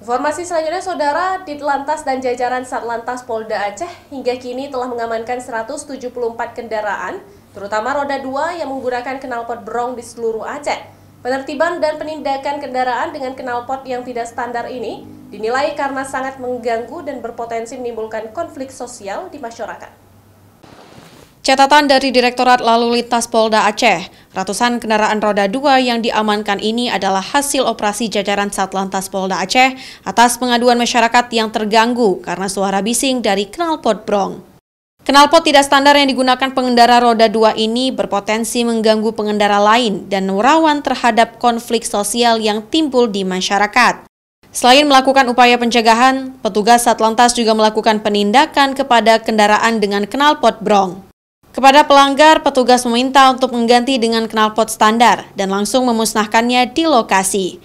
Informasi selanjutnya, Saudara Ditlantas dan jajaran Satlantas Polda Aceh hingga kini telah mengamankan 174 kendaraan, terutama roda 2 yang menggunakan knalpot berong di seluruh Aceh. Penertiban dan penindakan kendaraan dengan knalpot yang tidak standar ini dinilai karena sangat mengganggu dan berpotensi menimbulkan konflik sosial di masyarakat. Catatan dari Direktorat Lalu Lintas Polda Aceh, Ratusan kendaraan roda dua yang diamankan ini adalah hasil operasi jajaran Satlantas Polda Aceh atas pengaduan masyarakat yang terganggu karena suara bising dari knalpot brong. Knalpot tidak standar yang digunakan pengendara roda dua ini berpotensi mengganggu pengendara lain dan rawan terhadap konflik sosial yang timbul di masyarakat. Selain melakukan upaya pencegahan, petugas Satlantas juga melakukan penindakan kepada kendaraan dengan knalpot brong. Kepada pelanggar, petugas meminta untuk mengganti dengan knalpot standar dan langsung memusnahkannya di lokasi.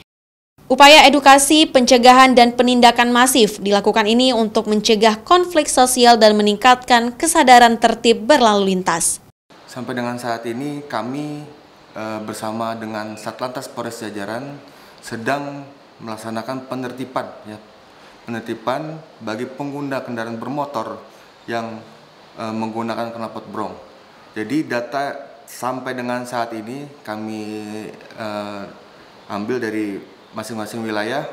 Upaya edukasi, pencegahan, dan penindakan masif dilakukan ini untuk mencegah konflik sosial dan meningkatkan kesadaran tertib berlalu lintas. Sampai dengan saat ini kami e, bersama dengan Satlantas Polres Jajaran sedang melaksanakan penertiban ya. Penertiban bagi pengguna kendaraan bermotor yang Eh, menggunakan knalpot brong. Jadi data sampai dengan saat ini kami uh, ambil dari masing-masing wilayah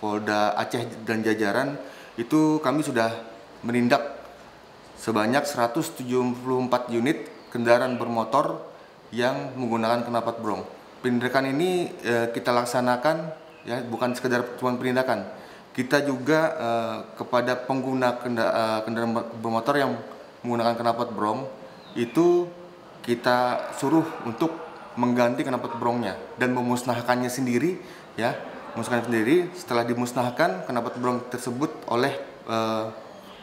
Polda Aceh dan jajaran itu kami sudah menindak sebanyak 174 unit kendaraan bermotor yang menggunakan knalpot brong. Penindakan ini eh, kita laksanakan ya bukan sekedar cuma penindakan. Kita juga eh, kepada pengguna kendaraan bermotor yang menggunakan knalpot brong itu kita suruh untuk mengganti knalpot brongnya dan memusnahkannya sendiri ya memusnahkan sendiri setelah dimusnahkan knalpot brong tersebut oleh e,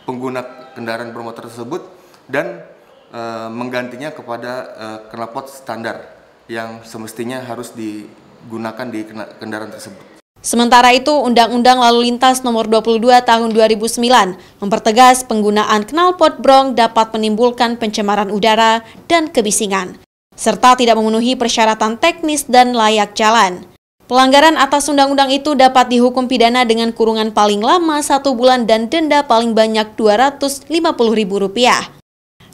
pengguna kendaraan bermotor tersebut dan e, menggantinya kepada e, eh, knalpot standar yang semestinya harus digunakan di kendaraan tersebut. Sementara itu, Undang-Undang Lalu Lintas Nomor 22 Tahun 2009 mempertegas penggunaan knalpot brong dapat menimbulkan pencemaran udara dan kebisingan, serta tidak memenuhi persyaratan teknis dan layak jalan. Pelanggaran atas undang-undang itu dapat dihukum pidana dengan kurungan paling lama satu bulan dan denda paling banyak Rp250.000.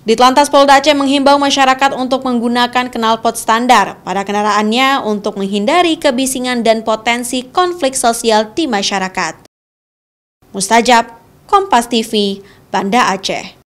Ditlantas Polda Aceh menghimbau masyarakat untuk menggunakan knalpot standar pada kendaraannya untuk menghindari kebisingan dan potensi konflik sosial di masyarakat. Mustajab, Kompas TV, Banda Aceh.